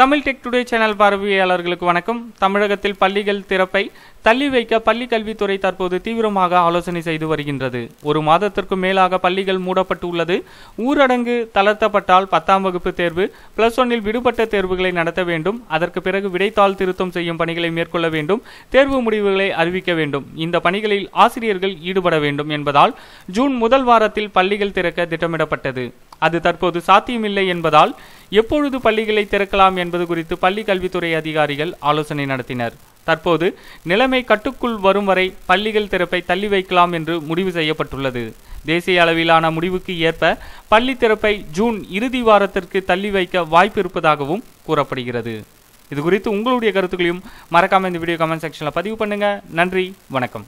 Tamil tech today channel பார்வையாளர்களுக்கு வணக்கம் தமிழகத்தில் பள்ளிகள் திறப்பை தள்ளி வைக்க பள்ளி கல்வித்துறை தற்போது தீவிரமாக ஆலோசனை செய்து வருகின்றது ஒரு மாதத்திற்கு மேலாக பள்ளிகள் மூடப்பட்டுள்ளது ஊரடங்கு தளர்த்தப்பட்டால் பத்தாம் வகுப்பு தேர்வு பிளஸ் ஒன்னில் விடுபட்ட தேர்வுகளை நடத்த வேண்டும் அதற்கு பிறகு விடைத்தாள் திருத்தம் செய்யும் பணிகளை மேற்கொள்ள வேண்டும் தேர்வு முடிவுகளை அறிவிக்க வேண்டும் இந்த பணிகளில் ஆசிரியர்கள் ஈடுபட வேண்டும் என்பதால் ஜூன் முதல் வாரத்தில் பள்ளிகள் திறக்க திட்டமிடப்பட்டது அது தற்போது சாத்தியமில்லை என்பதால் எப்பொழுது பள்ளிகளை திறக்கலாம் என்பது குறித்து பள்ளி கல்வித்துறை அதிகாரிகள் ஆலோசனை நடத்தினர் தற்போது நிலைமை கட்டுக்குள் வரும் வரை பள்ளிகள் திறப்பை தள்ளி வைக்கலாம் என்று முடிவு செய்யப்பட்டுள்ளது தேசிய அளவிலான முடிவுக்கு ஏற்ப பள்ளி திறப்பை ஜூன் இறுதி வாரத்திற்கு தள்ளி வைக்க வாய்ப்பு இருப்பதாகவும் கூறப்படுகிறது இது குறித்து உங்களுடைய கருத்துக்களையும் மறக்காமல் இந்த வீடியோ கமெண்ட் செக்ஷனில் பதிவு பண்ணுங்கள் நன்றி வணக்கம்